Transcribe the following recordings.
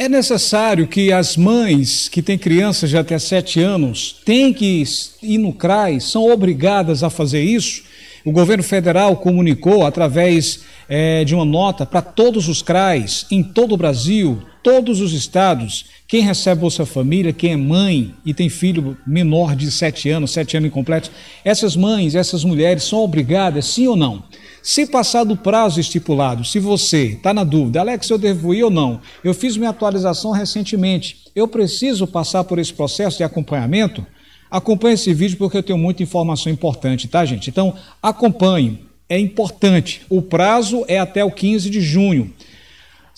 É necessário que as mães que têm crianças de até 7 anos têm que ir no CRAI, são obrigadas a fazer isso? O governo federal comunicou através é, de uma nota para todos os CRAs em todo o Brasil, todos os estados, quem recebe Bolsa Família, quem é mãe e tem filho menor de 7 anos, 7 anos incompletos, essas mães, essas mulheres são obrigadas, sim ou não? Se passar do prazo estipulado, se você está na dúvida, Alex, eu devo ir ou não? Eu fiz minha atualização recentemente, eu preciso passar por esse processo de acompanhamento? Acompanhe esse vídeo porque eu tenho muita informação importante, tá, gente? Então, acompanhe, é importante. O prazo é até o 15 de junho.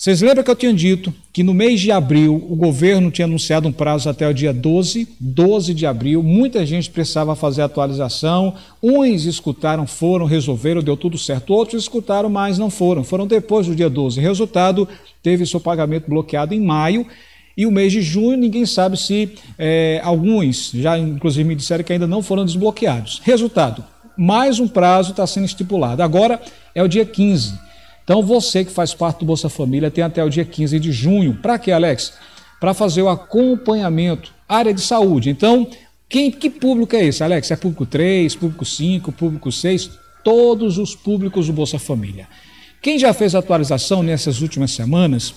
Vocês lembram que eu tinha dito que no mês de abril o governo tinha anunciado um prazo até o dia 12, 12 de abril, muita gente precisava fazer atualização, uns escutaram, foram, resolveram, deu tudo certo, outros escutaram, mas não foram, foram depois do dia 12. Resultado, teve seu pagamento bloqueado em maio e o mês de junho, ninguém sabe se é, alguns, já inclusive me disseram que ainda não foram desbloqueados. Resultado, mais um prazo está sendo estipulado. Agora é o dia 15. Então você que faz parte do Bolsa Família tem até o dia 15 de junho. Para quê, Alex? Para fazer o acompanhamento área de saúde. Então, quem que público é esse, Alex? É público 3, público 5, público 6, todos os públicos do Bolsa Família. Quem já fez atualização nessas últimas semanas,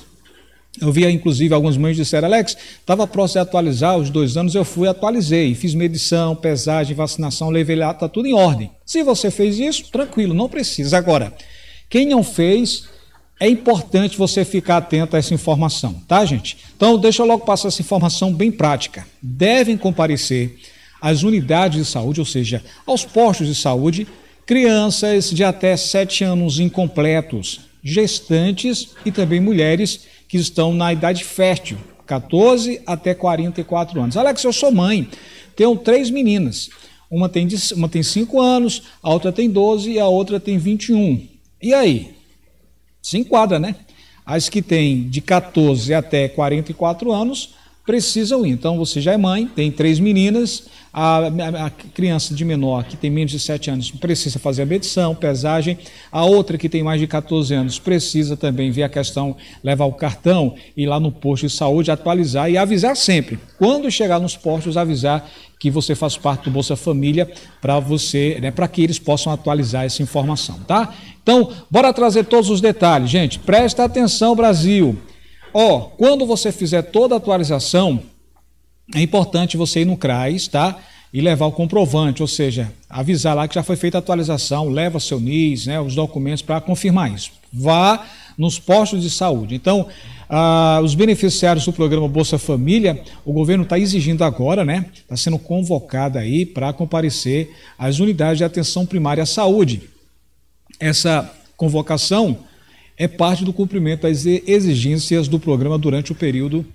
eu vi inclusive algumas mães disseram, Alex, estava próximo de atualizar, os dois anos eu fui, atualizei, fiz medição, pesagem, vacinação, levei lá, está tudo em ordem. Se você fez isso, tranquilo, não precisa. Agora, quem não fez, é importante você ficar atento a essa informação, tá, gente? Então, deixa eu logo passar essa informação bem prática. Devem comparecer às unidades de saúde, ou seja, aos postos de saúde, crianças de até 7 anos incompletos, gestantes e também mulheres que estão na idade fértil, 14 até 44 anos. Alex, eu sou mãe, tenho três meninas. Uma tem, uma tem 5 anos, a outra tem 12 e a outra tem 21. E aí? Se enquadra, né? As que têm de 14 até 44 anos precisam ir. Então você já é mãe, tem três meninas, a, a, a, criança de menor que tem menos de 7 anos precisa fazer a medição, pesagem, a outra que tem mais de 14 anos precisa também ver a questão, levar o cartão, ir lá no posto de saúde, atualizar e avisar sempre. Quando chegar nos postos, avisar que você faz parte do Bolsa Família para você, né, para que eles possam atualizar essa informação, tá? Então, bora trazer todos os detalhes, gente. Presta atenção, Brasil. Ó, quando você fizer toda a atualização, é importante você ir no CRAS, tá? E levar o comprovante, ou seja, avisar lá que já foi feita a atualização, leva seu NIS, né, os documentos para confirmar isso. Vá nos postos de saúde. Então, ah, os beneficiários do programa Bolsa Família, o governo está exigindo agora, né? Está sendo convocado aí para comparecer às unidades de atenção primária à saúde essa convocação é parte do cumprimento das exigências do programa durante o período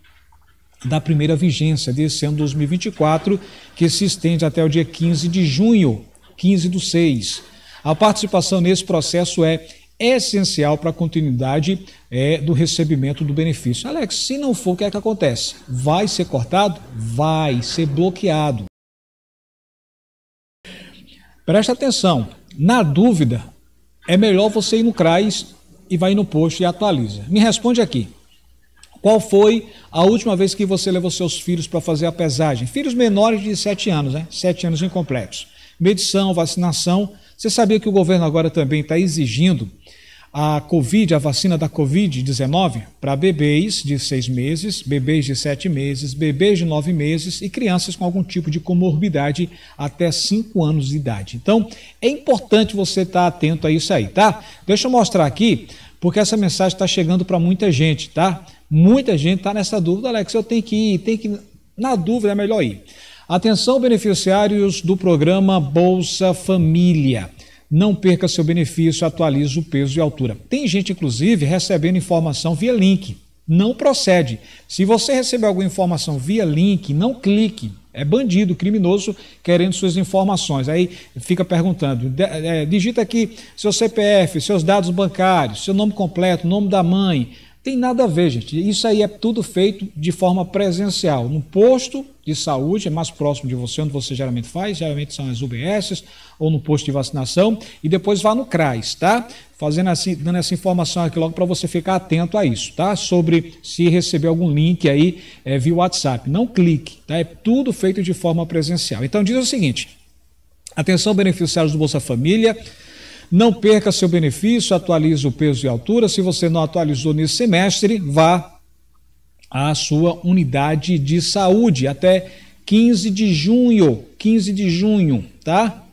da primeira vigência desse ano 2024, que se estende até o dia 15 de junho, 15 do 6. A participação nesse processo é essencial para a continuidade é, do recebimento do benefício. Alex, se não for, o que é que acontece? Vai ser cortado? Vai ser bloqueado. Preste atenção, na dúvida, é melhor você ir no CRAS e vai no posto e atualiza. Me responde aqui. Qual foi a última vez que você levou seus filhos para fazer a pesagem? Filhos menores de 7 anos, né? 7 anos incompletos. Medição, vacinação. Você sabia que o governo agora também está exigindo a Covid, a vacina da Covid-19 para bebês de seis meses, bebês de sete meses, bebês de nove meses e crianças com algum tipo de comorbidade até cinco anos de idade. Então, é importante você estar atento a isso aí, tá? Deixa eu mostrar aqui, porque essa mensagem está chegando para muita gente, tá? Muita gente está nessa dúvida, Alex, eu tenho que ir, tem que ir. Na dúvida é melhor ir. Atenção, beneficiários do programa Bolsa Família não perca seu benefício, atualize o peso e altura. Tem gente, inclusive, recebendo informação via link. Não procede. Se você receber alguma informação via link, não clique. É bandido, criminoso, querendo suas informações. Aí fica perguntando: é, digita aqui seu CPF, seus dados bancários, seu nome completo, nome da mãe, tem nada a ver, gente. Isso aí é tudo feito de forma presencial. No posto de saúde, é mais próximo de você, onde você geralmente faz, geralmente são as UBSs ou no posto de vacinação, e depois vá no CRAS, tá? Fazendo assim, dando essa informação aqui logo para você ficar atento a isso, tá? Sobre se receber algum link aí é, via WhatsApp. Não clique, tá? É tudo feito de forma presencial. Então diz o seguinte: atenção, beneficiários do Bolsa Família. Não perca seu benefício, atualize o peso e altura. Se você não atualizou nesse semestre, vá à sua unidade de saúde até 15 de junho. 15 de junho, tá?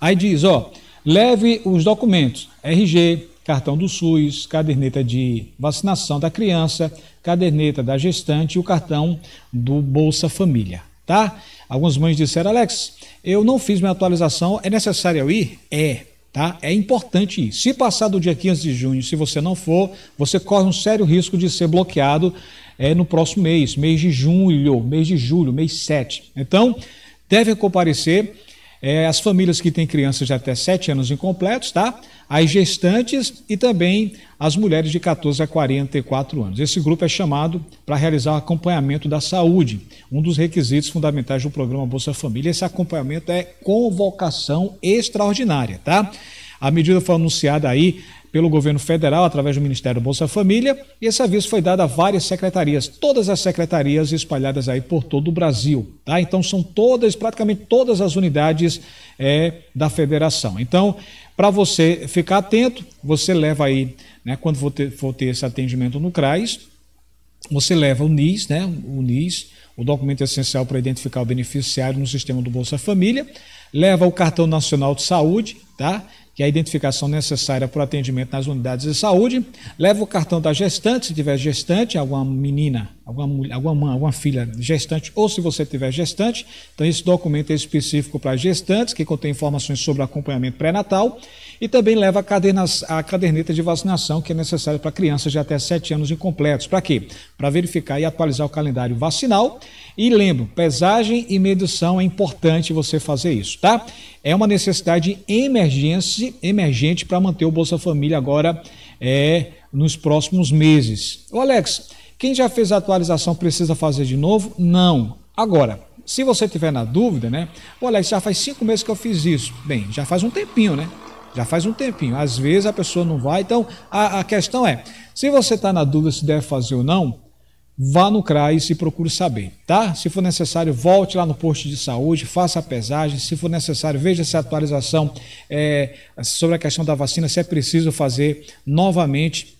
Aí diz, ó, leve os documentos: RG, cartão do SUS, caderneta de vacinação da criança, caderneta da gestante e o cartão do Bolsa Família, tá? Algumas mães disseram, Alex, eu não fiz minha atualização, é necessário eu ir? É, tá? É importante ir. Se passar do dia 15 de junho, se você não for, você corre um sério risco de ser bloqueado é, no próximo mês, mês de junho, mês de julho, mês 7. Então, deve comparecer é, as famílias que têm crianças de até 7 anos incompletos, tá? As gestantes e também as mulheres de 14 a 44 anos. Esse grupo é chamado para realizar o acompanhamento da saúde, um dos requisitos fundamentais do programa Bolsa Família. Esse acompanhamento é convocação extraordinária, tá? A medida foi anunciada aí pelo governo federal através do Ministério Bolsa Família. E esse aviso foi dado a várias secretarias, todas as secretarias espalhadas aí por todo o Brasil. Tá? Então são todas, praticamente todas as unidades é, da federação. Então, para você ficar atento, você leva aí, né, quando for ter, for ter esse atendimento no CRAS, você leva o NIS, né, o NIS, o documento essencial para identificar o beneficiário no sistema do Bolsa Família, leva o cartão nacional de saúde, tá? que é a identificação necessária para o atendimento nas unidades de saúde, leva o cartão da gestante, se tiver gestante, alguma menina, alguma, mulher, alguma, mãe, alguma filha gestante, ou se você tiver gestante, então esse documento é específico para gestantes, que contém informações sobre acompanhamento pré-natal, e também leva a, a caderneta de vacinação, que é necessária para crianças de até 7 anos incompletos. Para quê? Para verificar e atualizar o calendário vacinal. E lembro, pesagem e medição é importante você fazer isso, tá? É uma necessidade emergência, emergente para manter o Bolsa Família agora é, nos próximos meses. O Alex, quem já fez a atualização precisa fazer de novo? Não. Agora, se você tiver na dúvida, né? O Alex, já faz cinco meses que eu fiz isso. Bem, já faz um tempinho, né? Já faz um tempinho. Às vezes a pessoa não vai. Então, a, a questão é: se você está na dúvida se deve fazer ou não, vá no CRAS e procure saber, tá? Se for necessário, volte lá no posto de saúde, faça a pesagem. Se for necessário, veja se a atualização é, sobre a questão da vacina, se é preciso fazer novamente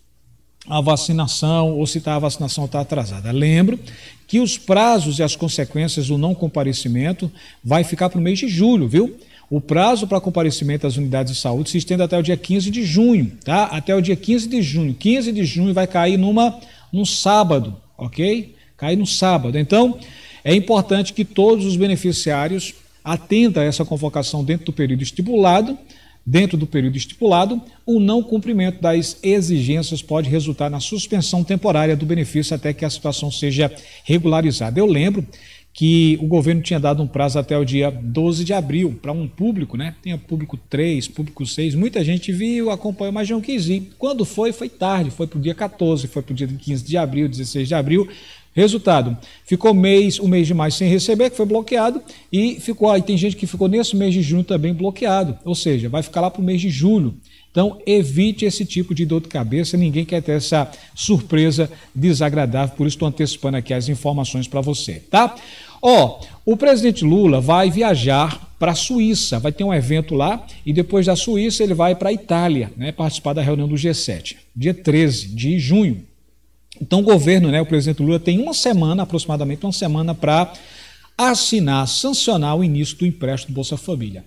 a vacinação ou se tá, a vacinação está atrasada. Lembro que os prazos e as consequências do não comparecimento vai ficar para o mês de julho, viu? O prazo para comparecimento às unidades de saúde se estende até o dia 15 de junho, tá? Até o dia 15 de junho. 15 de junho vai cair numa num sábado, ok? Cair no sábado. Então, é importante que todos os beneficiários atendam a essa convocação dentro do período estipulado. Dentro do período estipulado, o não cumprimento das exigências pode resultar na suspensão temporária do benefício até que a situação seja regularizada. Eu lembro que o governo tinha dado um prazo até o dia 12 de abril para um público, né? Tem o público 3, público 6, muita gente viu, acompanhou, mas não quis ir. Quando foi, foi tarde, foi para o dia 14, foi para o dia 15 de abril, 16 de abril. Resultado, ficou mês, o um mês de maio sem receber, que foi bloqueado, e ficou aí tem gente que ficou nesse mês de junho também bloqueado, ou seja, vai ficar lá para o mês de julho. Então, evite esse tipo de dor de cabeça, ninguém quer ter essa surpresa desagradável, por isso estou antecipando aqui as informações para você, tá? Ó, oh, o presidente Lula vai viajar para a Suíça, vai ter um evento lá e depois da Suíça ele vai para a Itália, né, participar da reunião do G7, dia 13 de junho. Então o governo, né, o presidente Lula tem uma semana, aproximadamente uma semana para assinar, sancionar o início do empréstimo do Bolsa Família.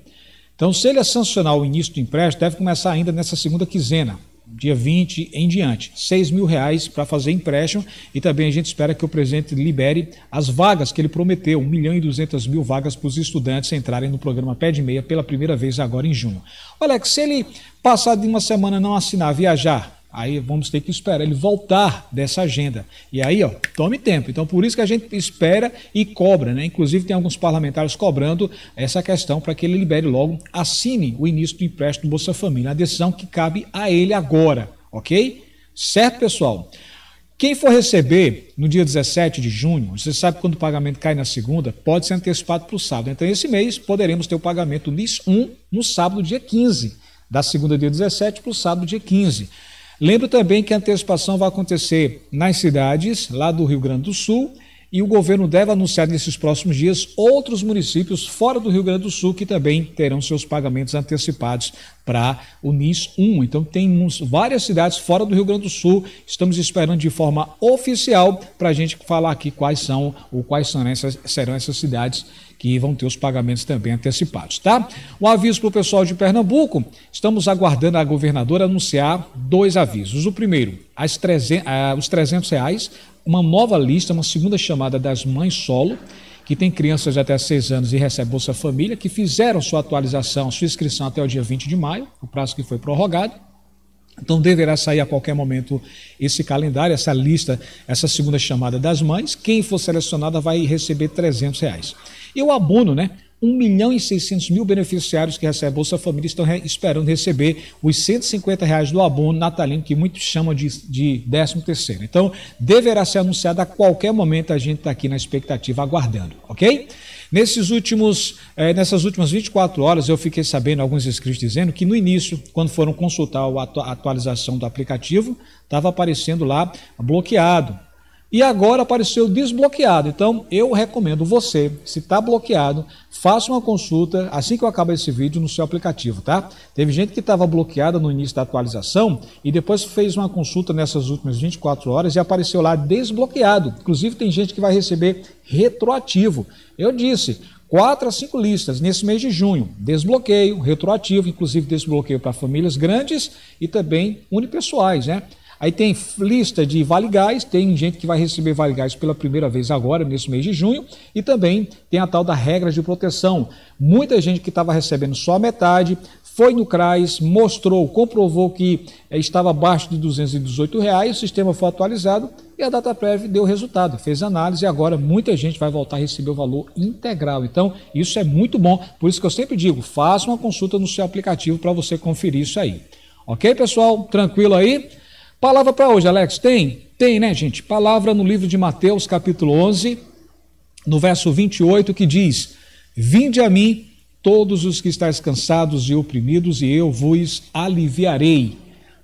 Então, se ele é sancionar o início do empréstimo, deve começar ainda nessa segunda quinzena, dia 20 em diante. 6 mil reais para fazer empréstimo e também a gente espera que o presidente libere as vagas que ele prometeu, 1 milhão e 200 mil vagas para os estudantes entrarem no programa Pé de Meia pela primeira vez agora em junho. Alex, se ele passar de uma semana não assinar, viajar, Aí vamos ter que esperar ele voltar dessa agenda. E aí, ó, tome tempo. Então, por isso que a gente espera e cobra, né? Inclusive, tem alguns parlamentares cobrando essa questão para que ele libere logo, assine o início do empréstimo do Bolsa Família, a decisão que cabe a ele agora, ok? Certo, pessoal? Quem for receber no dia 17 de junho, você sabe quando o pagamento cai na segunda, pode ser antecipado para o sábado. Então, esse mês, poderemos ter o pagamento do NIS 1 no sábado, dia 15, da segunda, dia 17, para o sábado, dia 15. Lembro também que a antecipação vai acontecer nas cidades lá do Rio Grande do Sul e o governo deve anunciar nesses próximos dias outros municípios fora do Rio Grande do Sul que também terão seus pagamentos antecipados para o NIS 1. Então tem várias cidades fora do Rio Grande do Sul, estamos esperando de forma oficial para a gente falar aqui quais são ou quais são essas, serão essas cidades que vão ter os pagamentos também antecipados, tá? Um aviso para o pessoal de Pernambuco, estamos aguardando a governadora anunciar dois avisos. O primeiro, ah, os 300 reais uma nova lista, uma segunda chamada das mães solo, que tem crianças até 6 anos e recebe Bolsa Família, que fizeram sua atualização, sua inscrição até o dia 20 de maio, o prazo que foi prorrogado. Então deverá sair a qualquer momento esse calendário, essa lista, essa segunda chamada das mães. Quem for selecionada vai receber 300 reais. E o abono, né? 1 milhão e 600 mil beneficiários que recebem Bolsa Família estão re esperando receber os 150 reais do abono natalino, que muitos chamam de, de 13 terceiro. Então, deverá ser anunciado a qualquer momento, a gente está aqui na expectativa, aguardando, ok? Nesses últimos, eh, nessas últimas 24 horas, eu fiquei sabendo, alguns inscritos dizendo, que no início, quando foram consultar a atu atualização do aplicativo, estava aparecendo lá bloqueado, e agora apareceu desbloqueado. Então, eu recomendo você, se está bloqueado, faça uma consulta assim que eu acabar esse vídeo no seu aplicativo, tá? Teve gente que estava bloqueada no início da atualização e depois fez uma consulta nessas últimas 24 horas e apareceu lá desbloqueado. Inclusive, tem gente que vai receber retroativo. Eu disse, quatro a cinco listas nesse mês de junho. Desbloqueio, retroativo, inclusive desbloqueio para famílias grandes e também unipessoais, né? Aí tem lista de Vale Gás, tem gente que vai receber Vale Gás pela primeira vez agora, nesse mês de junho, e também tem a tal da regra de proteção. Muita gente que estava recebendo só a metade foi no CRAS, mostrou, comprovou que eh, estava abaixo de R$ 218, reais, o sistema foi atualizado e a data prévia deu resultado, fez análise e agora muita gente vai voltar a receber o valor integral. Então, isso é muito bom, por isso que eu sempre digo, faça uma consulta no seu aplicativo para você conferir isso aí. Ok, pessoal? Tranquilo aí? Palavra para hoje, Alex, tem? Tem, né, gente? Palavra no livro de Mateus, capítulo 11, no verso 28, que diz: Vinde a mim, todos os que estáis cansados e oprimidos, e eu vos aliviarei.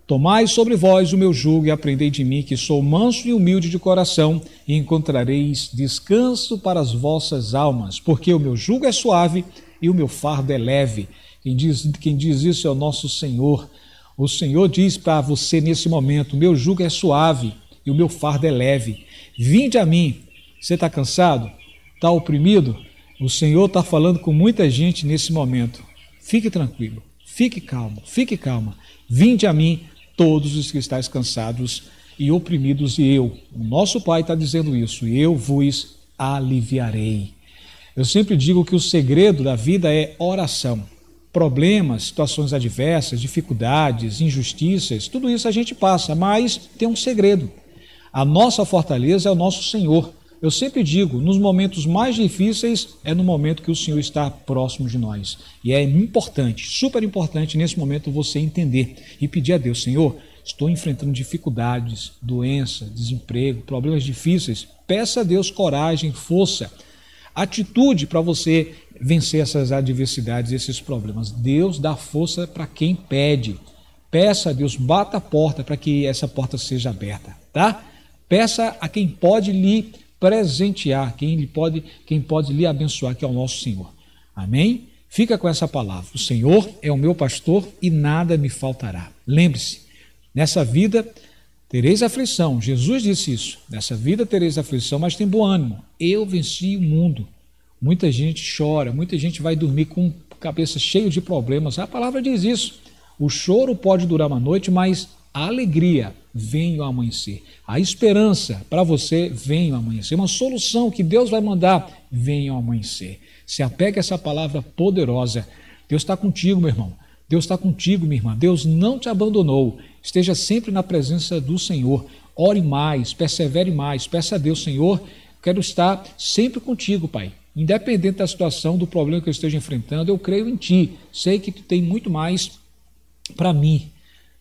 Tomai sobre vós o meu jugo e aprendei de mim, que sou manso e humilde de coração, e encontrareis descanso para as vossas almas, porque o meu jugo é suave e o meu fardo é leve. Quem diz, quem diz isso é o nosso Senhor. O Senhor diz para você nesse momento: meu jugo é suave e o meu fardo é leve. Vinde a mim. Você está cansado? Está oprimido? O Senhor está falando com muita gente nesse momento. Fique tranquilo, fique calmo, fique calma. Vinde a mim, todos os que estáis cansados e oprimidos, e eu, o nosso Pai está dizendo isso, eu vos aliviarei. Eu sempre digo que o segredo da vida é oração problemas, situações adversas, dificuldades, injustiças, tudo isso a gente passa, mas tem um segredo. A nossa fortaleza é o nosso Senhor. Eu sempre digo, nos momentos mais difíceis é no momento que o Senhor está próximo de nós. E é importante, super importante nesse momento você entender e pedir a Deus, Senhor, estou enfrentando dificuldades, doença, desemprego, problemas difíceis. Peça a Deus coragem, força, atitude para você vencer essas adversidades, esses problemas. Deus dá força para quem pede. Peça a Deus, bata a porta para que essa porta seja aberta, tá? Peça a quem pode lhe presentear, quem lhe pode, quem pode lhe abençoar, que é o nosso Senhor. Amém? Fica com essa palavra. O Senhor é o meu pastor e nada me faltará. Lembre-se, nessa vida tereis aflição. Jesus disse isso. Nessa vida tereis aflição, mas tem bom ânimo. Eu venci o mundo. Muita gente chora, muita gente vai dormir com cabeça cheia de problemas. A palavra diz isso. O choro pode durar uma noite, mas a alegria vem ao amanhecer. A esperança para você vem ao amanhecer. Uma solução que Deus vai mandar vem ao amanhecer. Se apega a essa palavra poderosa. Deus está contigo, meu irmão. Deus está contigo, minha irmã. Deus não te abandonou. Esteja sempre na presença do Senhor. Ore mais, persevere mais. Peça a Deus, Senhor, quero estar sempre contigo, Pai. Independente da situação, do problema que eu esteja enfrentando, eu creio em ti. Sei que tu tem muito mais para mim.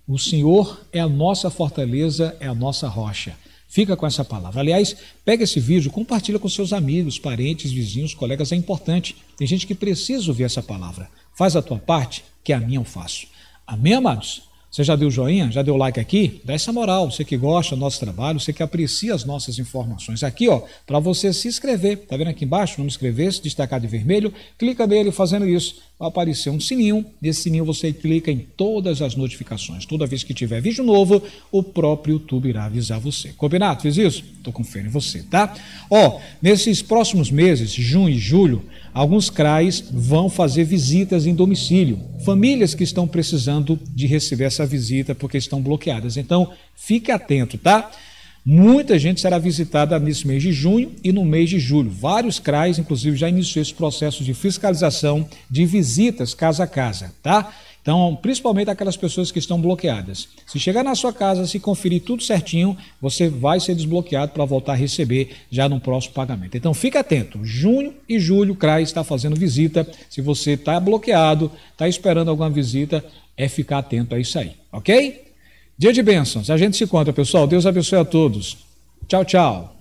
O Senhor é a nossa fortaleza, é a nossa rocha. Fica com essa palavra. Aliás, pega esse vídeo, compartilha com seus amigos, parentes, vizinhos, colegas, é importante. Tem gente que precisa ouvir essa palavra. Faz a tua parte, que a minha eu faço. Amém, amados? Você já deu joinha? Já deu like aqui? Dá essa moral. Você que gosta do nosso trabalho, você que aprecia as nossas informações. Aqui, ó, para você se inscrever. Tá vendo aqui embaixo? Não inscrever, se destacar de vermelho, clica nele fazendo isso vai aparecer um sininho. Nesse sininho você clica em todas as notificações. Toda vez que tiver vídeo novo, o próprio YouTube irá avisar você. Combinado? Fiz isso? Tô confiando em você, tá? Ó, nesses próximos meses, junho e julho, alguns CRAs vão fazer visitas em domicílio. Famílias que estão precisando de receber essa visita porque estão bloqueadas. Então, fique atento, tá? Muita gente será visitada nesse mês de junho e no mês de julho. Vários CRAs, inclusive, já iniciou esse processo de fiscalização de visitas casa a casa, tá? Então, principalmente aquelas pessoas que estão bloqueadas. Se chegar na sua casa, se conferir tudo certinho, você vai ser desbloqueado para voltar a receber já no próximo pagamento. Então, fique atento. Junho e julho, o CRAI está fazendo visita. Se você está bloqueado, está esperando alguma visita, é ficar atento a isso aí, ok? Dia de bênçãos. A gente se encontra, pessoal. Deus abençoe a todos. Tchau, tchau.